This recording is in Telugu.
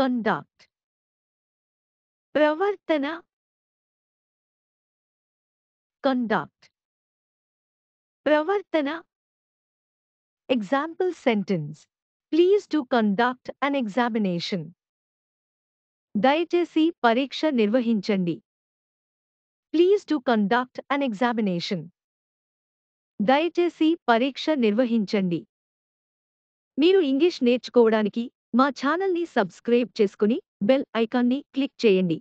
conduct ప్రవర్తన conduct ప్రవర్తన example sentence please to conduct an examination దయచేసి పరీక్ష నిర్వహించండి please to conduct an examination దయచేసి పరీక్ష నిర్వహించండి మీరు ఇంగ్లీష్ నేర్చుకోవడానికి మా ఛానల్ని సబ్స్క్రైబ్ చేసుకుని బెల్ ఐకాన్ని క్లిక్ చేయండి